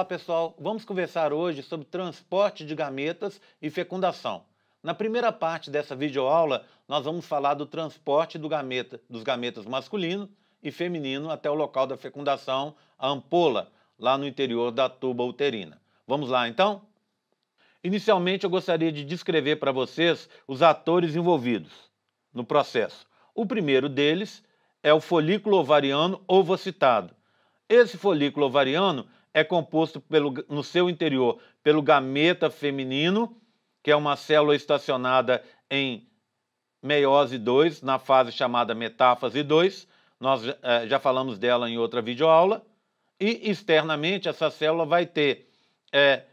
Olá pessoal, vamos conversar hoje sobre transporte de gametas e fecundação. Na primeira parte dessa videoaula, nós vamos falar do transporte do gameta, dos gametas masculino e feminino até o local da fecundação, a ampola, lá no interior da tuba uterina. Vamos lá então? Inicialmente eu gostaria de descrever para vocês os atores envolvidos no processo. O primeiro deles é o folículo ovariano ovocitado. Esse folículo ovariano é composto pelo, no seu interior pelo gameta feminino, que é uma célula estacionada em meiose 2, na fase chamada metáfase 2. Nós é, já falamos dela em outra videoaula. E externamente, essa célula vai ter é,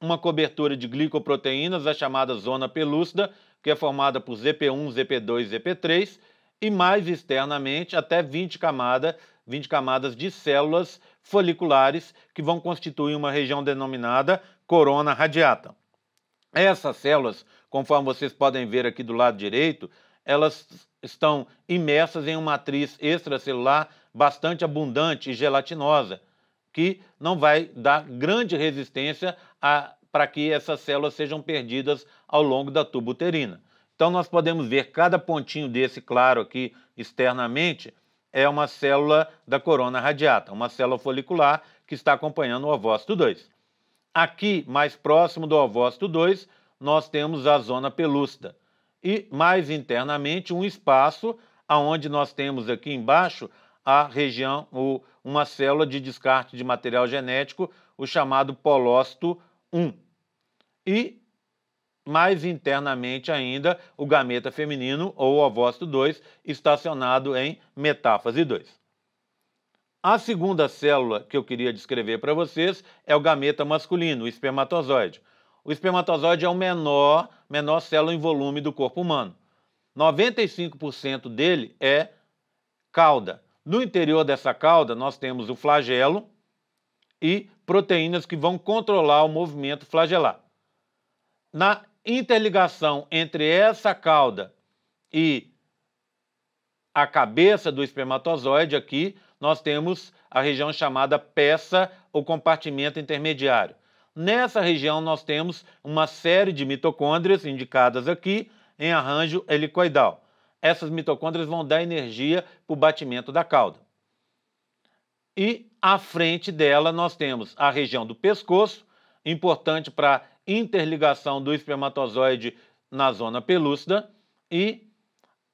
uma cobertura de glicoproteínas, a chamada zona pelúcida, que é formada por ZP1, ZP2 ZP3, e mais externamente até 20, camada, 20 camadas de células foliculares que vão constituir uma região denominada corona radiata. Essas células, conforme vocês podem ver aqui do lado direito, elas estão imersas em uma matriz extracelular bastante abundante e gelatinosa, que não vai dar grande resistência para que essas células sejam perdidas ao longo da tuba uterina. Então nós podemos ver cada pontinho desse claro aqui externamente, é uma célula da corona radiata, uma célula folicular que está acompanhando o ovócito 2. Aqui, mais próximo do ovócito 2, nós temos a zona pelúcida e mais internamente um espaço aonde nós temos aqui embaixo a região, o, uma célula de descarte de material genético, o chamado polócito 1. E mas internamente ainda o gameta feminino ou ovócito 2 estacionado em metáfase 2. A segunda célula que eu queria descrever para vocês é o gameta masculino, o espermatozoide. O espermatozoide é o menor, menor célula em volume do corpo humano. 95% dele é cauda. No interior dessa cauda, nós temos o flagelo e proteínas que vão controlar o movimento flagelar. Na interligação entre essa cauda e a cabeça do espermatozoide, aqui nós temos a região chamada peça ou compartimento intermediário. Nessa região nós temos uma série de mitocôndrias indicadas aqui em arranjo helicoidal. Essas mitocôndrias vão dar energia para o batimento da cauda. E à frente dela nós temos a região do pescoço, importante para interligação do espermatozoide na zona pelúcida e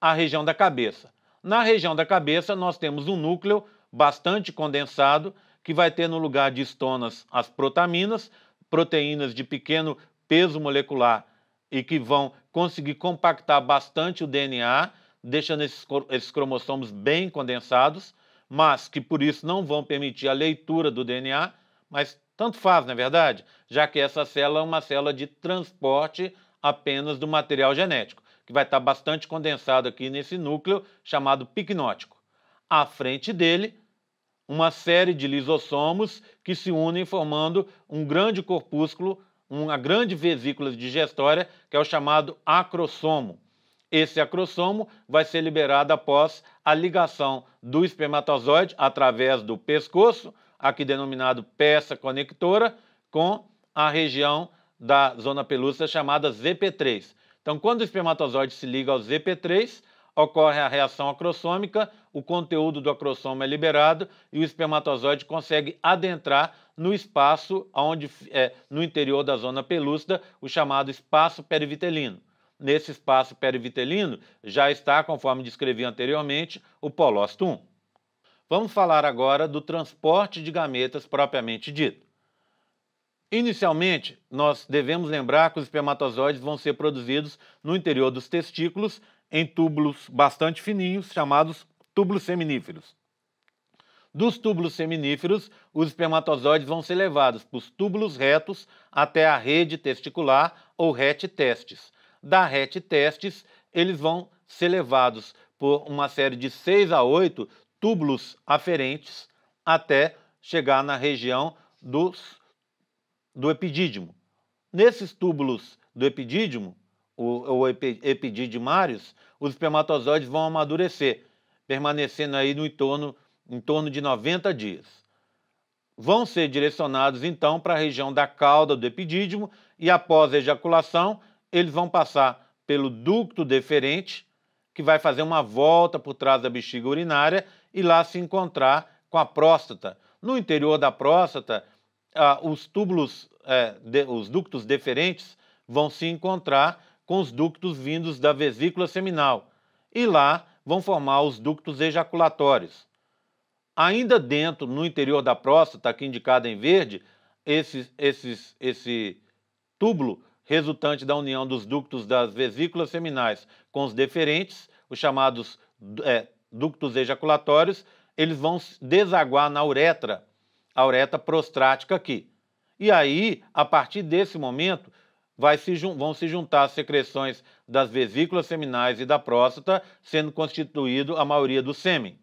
a região da cabeça. Na região da cabeça, nós temos um núcleo bastante condensado que vai ter no lugar de estonas as protaminas, proteínas de pequeno peso molecular e que vão conseguir compactar bastante o DNA, deixando esses, esses cromossomos bem condensados, mas que por isso não vão permitir a leitura do DNA, mas tanto faz, não é verdade? Já que essa célula é uma célula de transporte apenas do material genético, que vai estar bastante condensado aqui nesse núcleo chamado picnótico. À frente dele, uma série de lisossomos que se unem formando um grande corpúsculo, uma grande vesícula digestória, que é o chamado acrossomo. Esse acrossomo vai ser liberado após a ligação do espermatozoide através do pescoço aqui denominado peça conectora, com a região da zona pelúcida chamada ZP3. Então, quando o espermatozoide se liga ao ZP3, ocorre a reação acrossômica, o conteúdo do acrossomo é liberado e o espermatozoide consegue adentrar no espaço onde, é, no interior da zona pelúcida, o chamado espaço perivitelino. Nesse espaço perivitelino já está, conforme descrevi anteriormente, o polócito 1. Vamos falar agora do transporte de gametas propriamente dito. Inicialmente, nós devemos lembrar que os espermatozoides vão ser produzidos no interior dos testículos em túbulos bastante fininhos, chamados túbulos seminíferos. Dos túbulos seminíferos, os espermatozoides vão ser levados para os túbulos retos até a rede testicular ou rete testes. Da rete testes, eles vão ser levados por uma série de 6 a 8 túbulos aferentes até chegar na região dos, do epidídimo. Nesses túbulos do epidídimo, ou epididimários, os espermatozoides vão amadurecer, permanecendo aí no entorno, em torno de 90 dias. Vão ser direcionados então para a região da cauda do epidídimo e após a ejaculação, eles vão passar pelo ducto deferente, que vai fazer uma volta por trás da bexiga urinária e lá se encontrar com a próstata. No interior da próstata, ah, os túbulos, eh, de, os ductos deferentes vão se encontrar com os ductos vindos da vesícula seminal e lá vão formar os ductos ejaculatórios. Ainda dentro, no interior da próstata, aqui indicada em verde, esses, esses, esse túbulo resultante da união dos ductos das vesículas seminais com os deferentes, os chamados é, ductos ejaculatórios, eles vão desaguar na uretra, a uretra prostática aqui. E aí, a partir desse momento, se, vão se juntar as secreções das vesículas seminais e da próstata, sendo constituído a maioria do sêmen.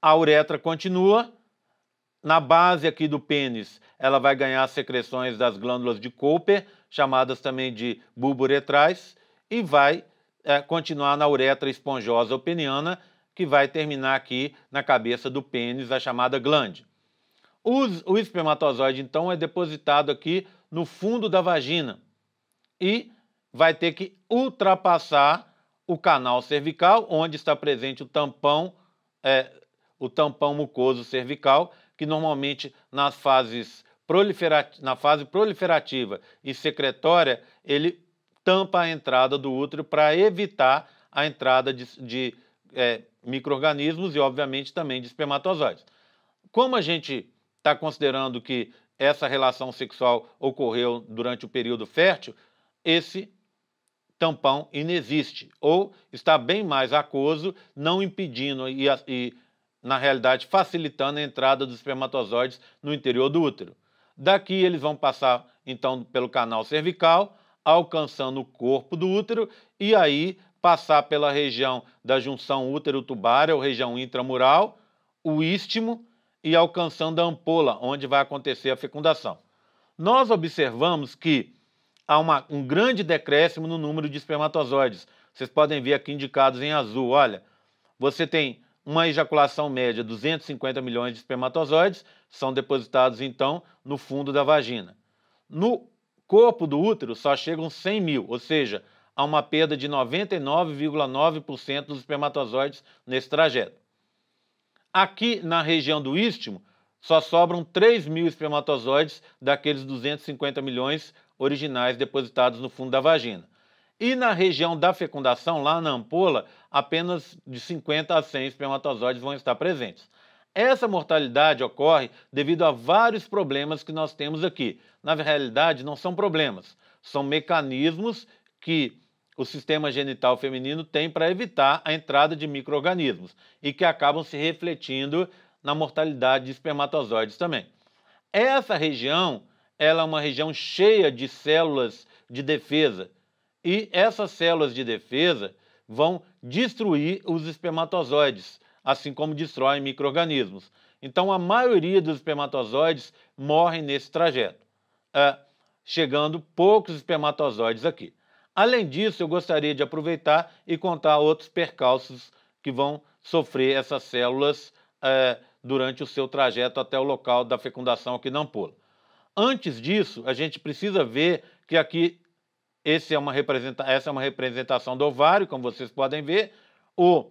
A uretra continua, na base aqui do pênis, ela vai ganhar secreções das glândulas de Cooper, chamadas também de bulburetrais, e vai é, continuar na uretra esponjosa ou peniana, que vai terminar aqui na cabeça do pênis, a chamada glande. o espermatozoide, então, é depositado aqui no fundo da vagina e vai ter que ultrapassar o canal cervical, onde está presente o tampão, é, o tampão mucoso cervical, que normalmente nas fases na fase proliferativa e secretória, ele tampa a entrada do útero para evitar a entrada de, de é, micro-organismos e, obviamente, também de espermatozoides. Como a gente está considerando que essa relação sexual ocorreu durante o período fértil, esse tampão inexiste ou está bem mais aquoso, não impedindo e, e na realidade, facilitando a entrada dos espermatozoides no interior do útero. Daqui eles vão passar então pelo canal cervical, alcançando o corpo do útero e aí passar pela região da junção útero-tubária ou região intramural, o istmo e alcançando a ampola, onde vai acontecer a fecundação. Nós observamos que há uma, um grande decréscimo no número de espermatozoides. Vocês podem ver aqui indicados em azul. Olha, você tem uma ejaculação média, de 250 milhões de espermatozoides são depositados então no fundo da vagina. No corpo do útero só chegam 100 mil, ou seja, a uma perda de 99,9% dos espermatozoides nesse trajeto. Aqui na região do istmo, só sobram 3 mil espermatozoides daqueles 250 milhões originais depositados no fundo da vagina. E na região da fecundação, lá na ampola, apenas de 50 a 100 espermatozoides vão estar presentes. Essa mortalidade ocorre devido a vários problemas que nós temos aqui. Na realidade, não são problemas, são mecanismos que o sistema genital feminino tem para evitar a entrada de micro-organismos e que acabam se refletindo na mortalidade de espermatozoides também. Essa região ela é uma região cheia de células de defesa e essas células de defesa vão destruir os espermatozoides, assim como destroem micro-organismos. Então, a maioria dos espermatozoides morrem nesse trajeto, é, chegando poucos espermatozoides aqui. Além disso, eu gostaria de aproveitar e contar outros percalços que vão sofrer essas células é, durante o seu trajeto até o local da fecundação aqui na ampola. Antes disso, a gente precisa ver que aqui esse é uma essa é uma representação do ovário, como vocês podem ver. O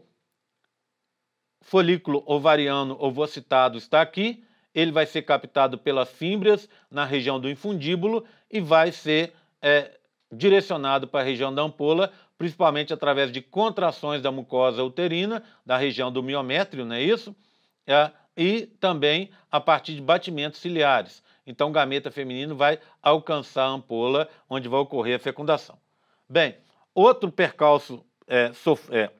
folículo ovariano ovocitado está aqui. Ele vai ser captado pelas fímbrias na região do infundíbulo e vai ser é, direcionado para a região da ampola, principalmente através de contrações da mucosa uterina, da região do miométrio, não é isso? É, e também a partir de batimentos ciliares. Então, o gameta feminino vai alcançar a ampola, onde vai ocorrer a fecundação. Bem, outro percalço é, sof- é,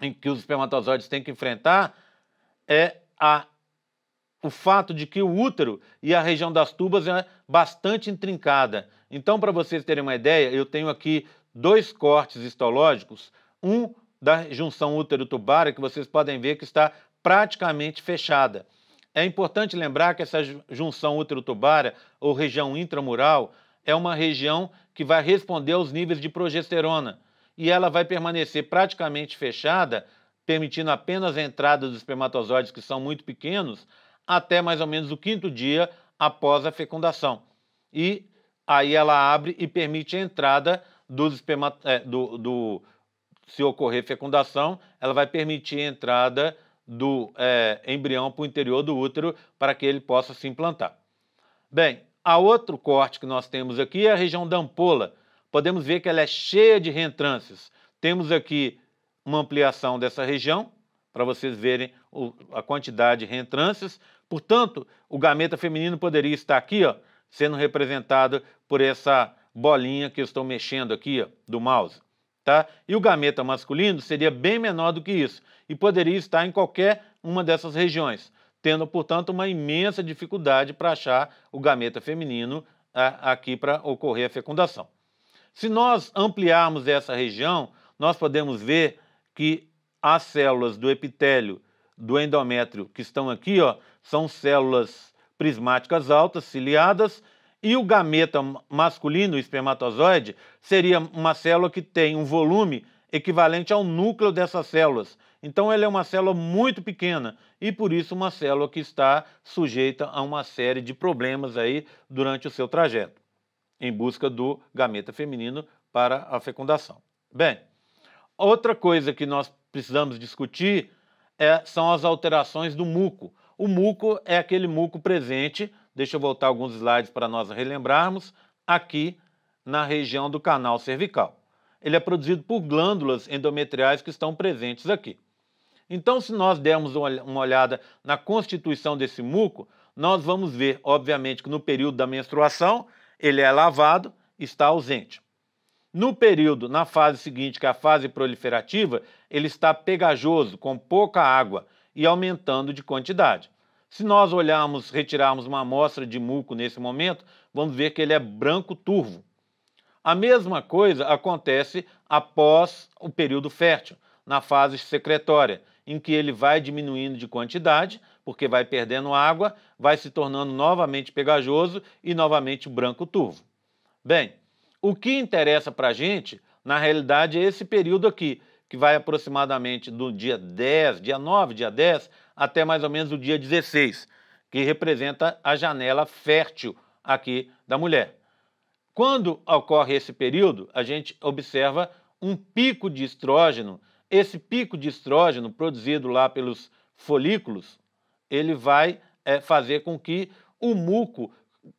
em que os espermatozoides têm que enfrentar é a o fato de que o útero e a região das tubas é bastante intrincada. Então, para vocês terem uma ideia, eu tenho aqui dois cortes histológicos, um da junção útero-tubária, que vocês podem ver que está praticamente fechada. É importante lembrar que essa junção útero-tubária, ou região intramural, é uma região que vai responder aos níveis de progesterona e ela vai permanecer praticamente fechada, permitindo apenas a entrada dos espermatozoides que são muito pequenos, até mais ou menos o quinto dia após a fecundação. E aí ela abre e permite a entrada dos espermato é, do, do, se ocorrer fecundação, ela vai permitir a entrada do é, embrião para o interior do útero para que ele possa se implantar. Bem, a outro corte que nós temos aqui é a região da ampola. Podemos ver que ela é cheia de reentrâncias. Temos aqui uma ampliação dessa região, para vocês verem a quantidade de reentrâncias. Portanto, o gameta feminino poderia estar aqui, ó, sendo representado por essa bolinha que eu estou mexendo aqui ó, do mouse. Tá? E o gameta masculino seria bem menor do que isso e poderia estar em qualquer uma dessas regiões, tendo, portanto, uma imensa dificuldade para achar o gameta feminino a, aqui para ocorrer a fecundação. Se nós ampliarmos essa região, nós podemos ver que as células do epitélio do endométrio que estão aqui, ó, são células prismáticas altas, ciliadas, e o gameta masculino, o espermatozoide, seria uma célula que tem um volume equivalente ao núcleo dessas células. Então ela é uma célula muito pequena e por isso uma célula que está sujeita a uma série de problemas aí durante o seu trajeto em busca do gameta feminino para a fecundação. Bem, outra coisa que nós precisamos discutir é, são as alterações do muco. O muco é aquele muco presente, deixa eu voltar alguns slides para nós relembrarmos, aqui na região do canal cervical. Ele é produzido por glândulas endometriais que estão presentes aqui. Então, se nós dermos uma olhada na constituição desse muco, nós vamos ver, obviamente, que no período da menstruação ele é lavado, está ausente. No período, na fase seguinte, que é a fase proliferativa, ele está pegajoso, com pouca água e aumentando de quantidade. Se nós olharmos, retirarmos uma amostra de muco nesse momento, vamos ver que ele é branco turvo. A mesma coisa acontece após o período fértil, na fase secretória, em que ele vai diminuindo de quantidade, porque vai perdendo água, vai se tornando novamente pegajoso e novamente branco turvo. Bem, o que interessa para a gente, na realidade, é esse período aqui, que vai aproximadamente do dia 10, dia 9, dia 10, até mais ou menos o dia 16, que representa a janela fértil aqui da mulher. Quando ocorre esse período, a gente observa um pico de estrógeno. Esse pico de estrógeno produzido lá pelos folículos, ele vai é, fazer com que o muco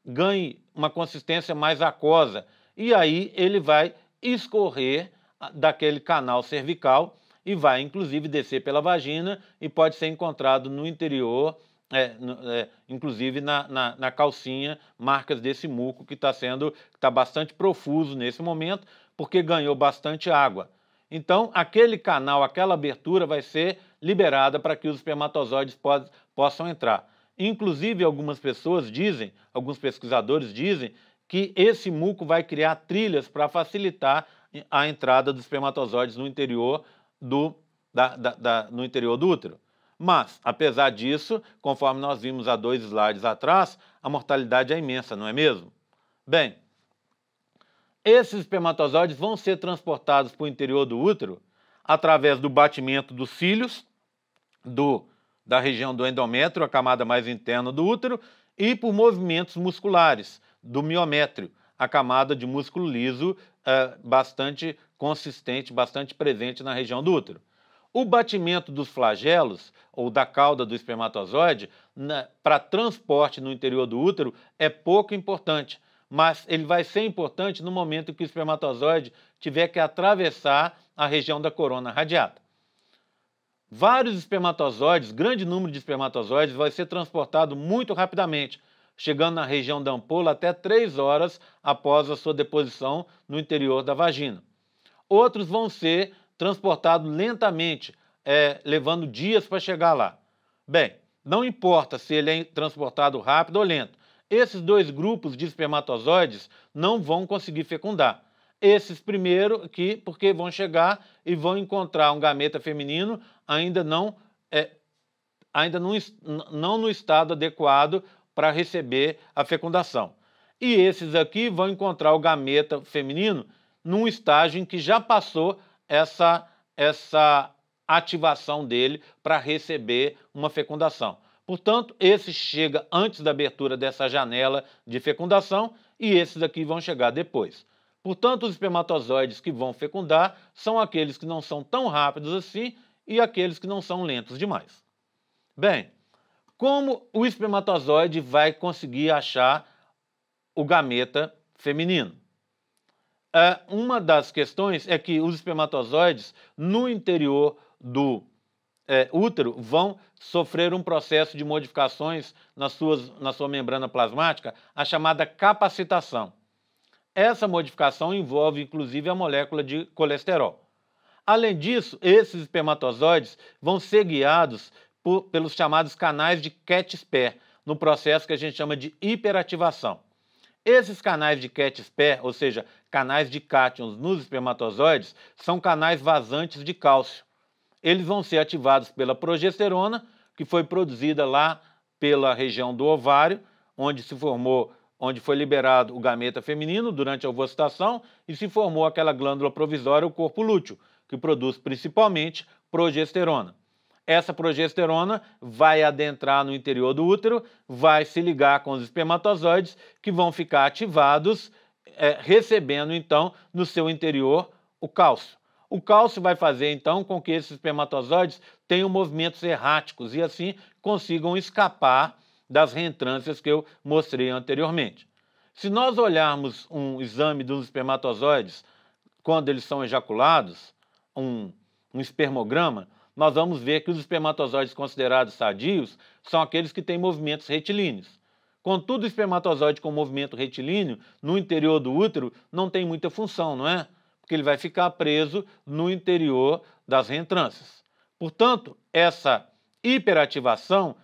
ganhe uma consistência mais aquosa, e aí ele vai escorrer ah, daquele canal cervical e vai inclusive descer pela vagina e pode ser encontrado no interior, é, é, inclusive na, na, na, calcinha, marcas desse muco que está sendo está bastante profuso nesse momento porque ganhou bastante água. Então aquele canal, aquela abertura vai ser liberada para que os espermatozoides possam entrar. Inclusive algumas pessoas dizem, alguns pesquisadores dizem que esse muco vai criar trilhas para facilitar a entrada dos espermatozoides no interior do, da, da, da, no interior do útero. Mas, apesar disso, conforme nós vimos há dois slides atrás, a mortalidade é imensa, não é mesmo? Bem, esses espermatozoides vão ser transportados para o interior do útero através do batimento dos cílios, do, da região do endométrio, a camada mais interna do útero, e por movimentos musculares, do miométrio, a camada de músculo liso eh, bastante consistente, bastante presente na região do útero. O batimento dos flagelos ou da cauda do espermatozoide né, para transporte no interior do útero é pouco importante, mas ele vai ser importante no momento que o espermatozoide tiver que atravessar a região da corona radiata. Vários espermatozoides, grande número de espermatozoides, vai ser transportado muito rapidamente chegando na região da ampola até três horas após a sua deposição no interior da vagina. Outros vão ser transportados lentamente, é, levando dias para chegar lá. Bem, não importa se ele é transportado rápido ou lento, esses dois grupos de espermatozoides não vão conseguir fecundar. Esses primeiro aqui, porque vão chegar e vão encontrar um gameta feminino ainda não, é, ainda não, não no estado adequado para receber a fecundação. E esses aqui vão encontrar o gameta feminino num estágio em que já passou essa, essa ativação dele para receber uma fecundação. Portanto, esse chega antes da abertura dessa janela de fecundação e esses aqui vão chegar depois. Portanto, os espermatozoides que vão fecundar são aqueles que não são tão rápidos assim e aqueles que não são lentos demais. Bem, como o espermatozoide vai conseguir achar o gameta feminino? É, uma das questões é que os espermatozoides no interior do é, útero vão sofrer um processo de modificações nas suas, na sua membrana plasmática, a chamada capacitação. Essa modificação envolve inclusive a molécula de colesterol. Além disso, esses espermatozoides vão ser guiados por, pelos chamados canais de cat sper no processo que a gente chama de hiperativação. Esses canais de cat sper ou seja, canais de cátions nos espermatozoides, são canais vazantes de cálcio. Eles vão ser ativados pela progesterona, que foi produzida lá pela região do ovário, onde se formou, onde foi liberado o gameta feminino durante a ovocitação e se formou aquela glândula provisória, o corpo lúteo, que produz principalmente progesterona essa progesterona vai adentrar no interior do útero, vai se ligar com os espermatozoides que vão ficar ativados, é, recebendo então no seu interior o cálcio. O cálcio vai fazer então com que esses espermatozoides tenham movimentos erráticos e assim consigam escapar das reentrâncias que eu mostrei anteriormente. Se nós olharmos um exame dos espermatozoides quando eles são ejaculados, um, um espermograma, nós vamos ver que os espermatozoides considerados sadios são aqueles que têm movimentos retilíneos. Contudo, o espermatozoide com movimento retilíneo no interior do útero não tem muita função, não é? Porque ele vai ficar preso no interior das reentrâncias. Portanto, essa hiperativação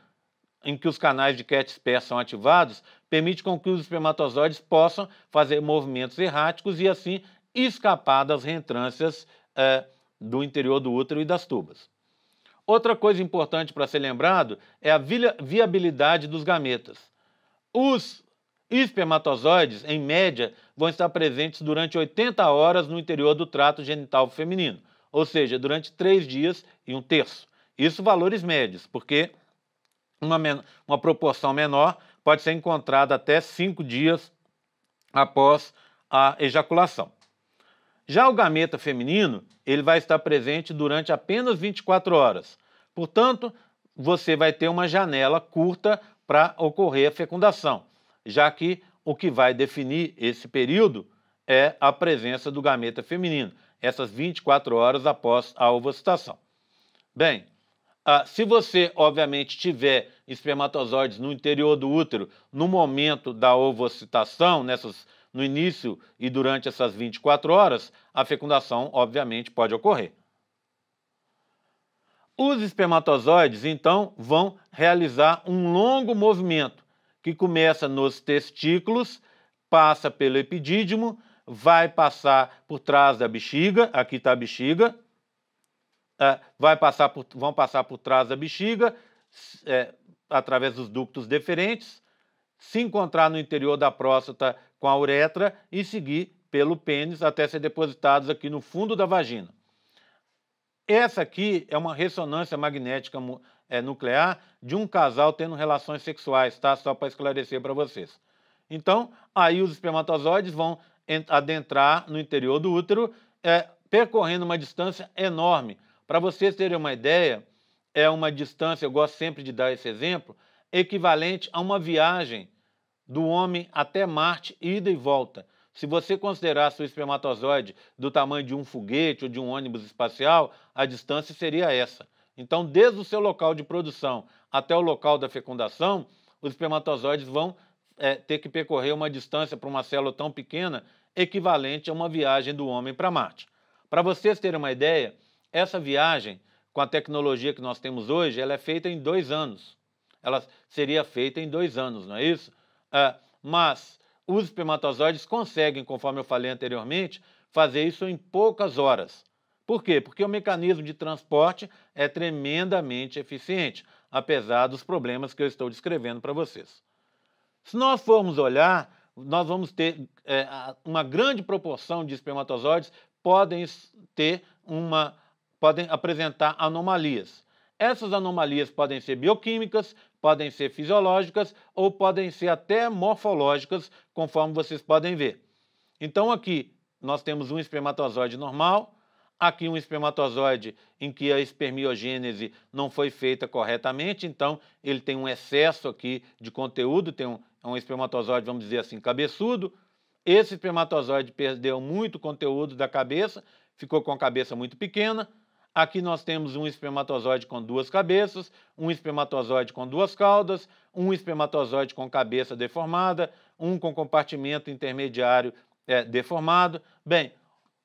em que os canais de Cat são ativados permite com que os espermatozoides possam fazer movimentos erráticos e assim escapar das reentrâncias eh, do interior do útero e das tubas. Outra coisa importante para ser lembrado é a viabilidade dos gametas. Os espermatozoides, em média, vão estar presentes durante 80 horas no interior do trato genital feminino, ou seja, durante 3 dias e um terço. Isso valores médios, porque uma, uma proporção menor pode ser encontrada até 5 dias após a ejaculação. Já o gameta feminino, ele vai estar presente durante apenas 24 horas. Portanto, você vai ter uma janela curta para ocorrer a fecundação, já que o que vai definir esse período é a presença do gameta feminino, essas 24 horas após a ovocitação. Bem, ah, se você, obviamente, tiver espermatozoides no interior do útero no momento da ovocitação, nessas no início e durante essas 24 horas, a fecundação, obviamente, pode ocorrer. Os espermatozoides, então, vão realizar um longo movimento que começa nos testículos, passa pelo epidídimo, vai passar por trás da bexiga, aqui está a bexiga, é, vai passar por, vão passar por trás da bexiga, é, através dos ductos deferentes, se encontrar no interior da próstata com a uretra e seguir pelo pênis até ser depositados aqui no fundo da vagina. Essa aqui é uma ressonância magnética é, nuclear de um casal tendo relações sexuais, tá? Só para esclarecer para vocês. Então, aí os espermatozoides vão adentrar no interior do útero, é, percorrendo uma distância enorme. Para vocês terem uma ideia, é uma distância, eu gosto sempre de dar esse exemplo, equivalente a uma viagem do homem até Marte, ida e volta. Se você considerar seu espermatozoide do tamanho de um foguete ou de um ônibus espacial, a distância seria essa. Então, desde o seu local de produção até o local da fecundação, os espermatozoides vão é, ter que percorrer uma distância para uma célula tão pequena equivalente a uma viagem do homem para Marte. Para vocês terem uma ideia, essa viagem, com a tecnologia que nós temos hoje, ela é feita em dois anos. Ela seria feita em dois anos, não é isso? Ah, mas os espermatozoides conseguem, conforme eu falei anteriormente, fazer isso em poucas horas. Por quê? Porque o mecanismo de transporte é tremendamente eficiente, apesar dos problemas que eu estou descrevendo para vocês. Se nós formos olhar, nós vamos ter é, uma grande proporção de espermatozoides podem ter uma podem apresentar anomalias. Essas anomalias podem ser bioquímicas, podem ser fisiológicas ou podem ser até morfológicas, conforme vocês podem ver. Então aqui nós temos um espermatozoide normal, aqui um espermatozoide em que a espermiogênese não foi feita corretamente, então ele tem um excesso aqui de conteúdo, tem um, é um espermatozoide, vamos dizer assim, cabeçudo. Esse espermatozoide perdeu muito conteúdo da cabeça, ficou com a cabeça muito pequena. Aqui nós temos um espermatozoide com duas cabeças, um espermatozoide com duas caudas, um espermatozoide com cabeça deformada, um com compartimento intermediário é, deformado. Bem,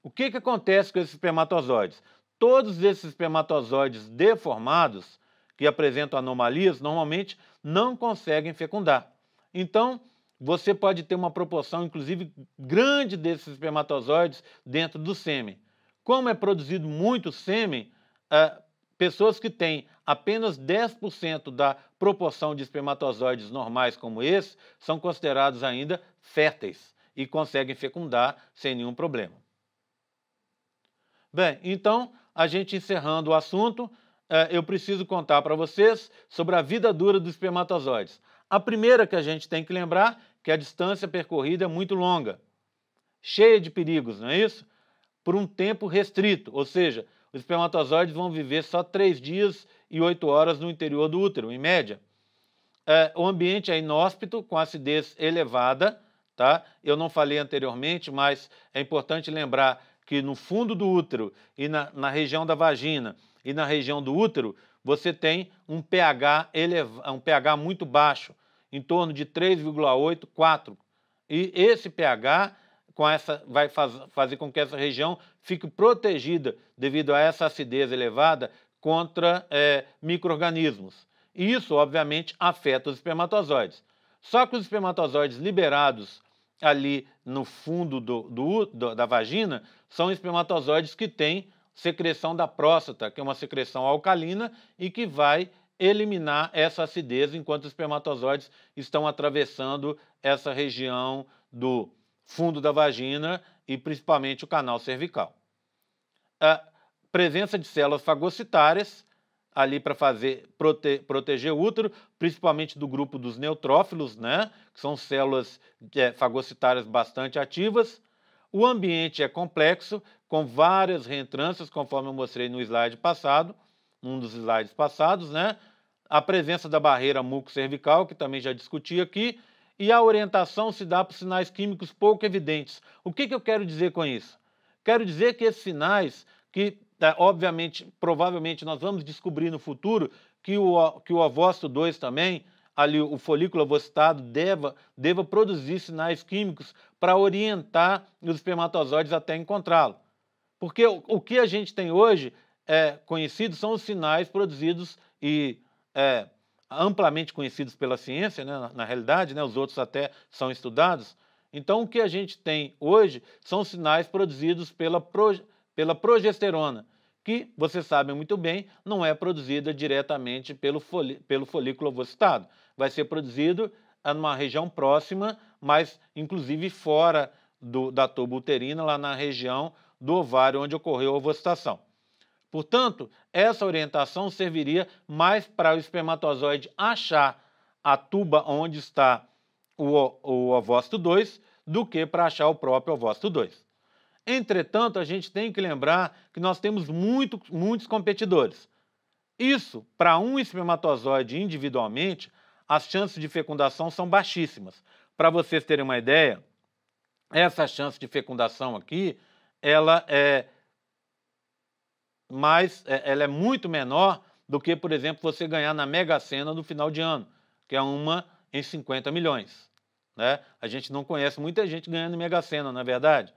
o que, que acontece com esses espermatozoides? Todos esses espermatozoides deformados, que apresentam anomalias, normalmente não conseguem fecundar. Então, você pode ter uma proporção, inclusive, grande desses espermatozoides dentro do sêmen. Como é produzido muito sêmen, uh, pessoas que têm apenas 10% da proporção de espermatozoides normais como esse são considerados ainda férteis e conseguem fecundar sem nenhum problema. Bem, então, a gente encerrando o assunto, ah, eu preciso contar para vocês sobre a vida dura dos espermatozoides. A primeira que a gente tem que lembrar é que a distância percorrida é muito longa, cheia de perigos, não é isso? por um tempo restrito, ou seja, os espermatozoides vão viver só três dias e oito horas no interior do útero, em média. É, o ambiente é inóspito, com acidez elevada, tá? Eu não falei anteriormente, mas é importante lembrar que no fundo do útero e na, na região da vagina e na região do útero, você tem um pH, eleva, um pH muito baixo, em torno de 3,8, 4. E esse pH com essa, vai faz, fazer com que essa região fique protegida devido a essa acidez elevada contra é, micro-organismos. Isso, obviamente, afeta os espermatozoides. Só que os espermatozoides liberados ali no fundo do, do, do, da vagina são espermatozoides que têm secreção da próstata, que é uma secreção alcalina e que vai eliminar essa acidez enquanto os espermatozoides estão atravessando essa região do fundo da vagina e principalmente o canal cervical. A presença de células fagocitárias ali para fazer prote, proteger o útero, principalmente do grupo dos neutrófilos, né, que são células é, fagocitárias bastante ativas. O ambiente é complexo, com várias reentrâncias, conforme eu mostrei no slide passado, num dos slides passados, né? A presença da barreira muco-cervical, que também já discuti aqui, e a orientação se dá por sinais químicos pouco evidentes. O que, que eu quero dizer com isso? Quero dizer que esses sinais, que né, obviamente, provavelmente nós vamos descobrir no futuro, que o, que o avócito 2 também, ali o folículo avocitado, deva, deva produzir sinais químicos para orientar os espermatozoides até encontrá-lo. Porque o, o, que a gente tem hoje é, conhecido são os sinais produzidos e é, amplamente conhecidos pela ciência, né, na, realidade, né, os outros até são estudados. Então, o que a gente tem hoje são sinais produzidos pela, pela progesterona, que, vocês sabem muito bem, não é produzida diretamente pelo, foli, pelo folículo ovocitado. Vai ser produzido ah, numa região próxima, mas inclusive fora do, da tuba uterina, lá na região do ovário onde ocorreu a ovocitação. Portanto, essa orientação serviria mais para o espermatozoide achar a tuba onde está o, o ovócito 2 do que para achar o próprio ovócito 2. Entretanto, a gente tem que lembrar que nós temos muito, muitos competidores. Isso, para um espermatozoide individualmente, as chances de fecundação são baixíssimas. Para vocês terem uma ideia, essa chance de fecundação aqui, ela é mas é, ela é muito menor do que, por exemplo, você ganhar na Mega Sena no final de ano, que é uma em 50 milhões. Né? A gente não conhece muita gente ganhando Mega Sena, na é verdade.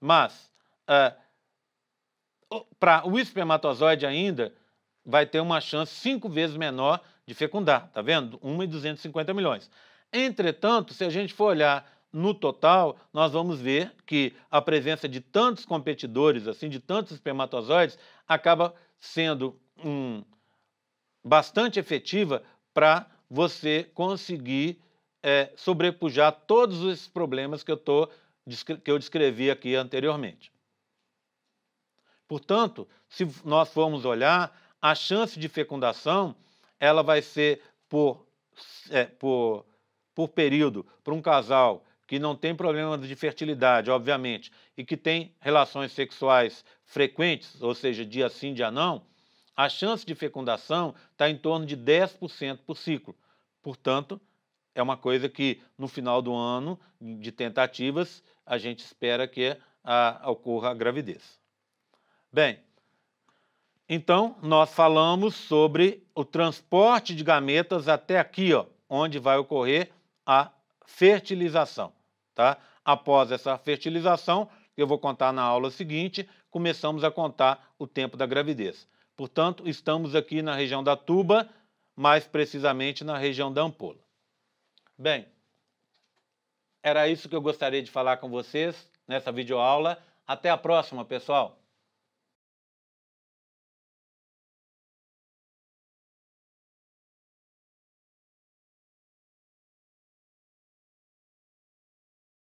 Mas, é, para o espermatozoide ainda, vai ter uma chance cinco vezes menor de fecundar, tá vendo? Uma em 250 milhões. Entretanto, se a gente for olhar no total, nós vamos ver que a presença de tantos competidores, assim, de tantos espermatozoides, acaba sendo um, bastante efetiva para você conseguir é, sobrepujar todos esses problemas que eu, tô, que eu descrevi aqui anteriormente. Portanto, se nós formos olhar, a chance de fecundação ela vai ser por, é, por, por período para um casal que não tem problemas de fertilidade, obviamente, e que tem relações sexuais frequentes, ou seja, dia sim, dia não, a chance de fecundação está em torno de 10% por ciclo. Portanto, é uma coisa que no final do ano, de tentativas, a gente espera que a, ocorra a gravidez. Bem, então nós falamos sobre o transporte de gametas até aqui, ó, onde vai ocorrer a fertilização. Tá? Após essa fertilização, que eu vou contar na aula seguinte, começamos a contar o tempo da gravidez. Portanto, estamos aqui na região da tuba, mais precisamente na região da ampola. Bem, era isso que eu gostaria de falar com vocês nessa videoaula. Até a próxima, pessoal!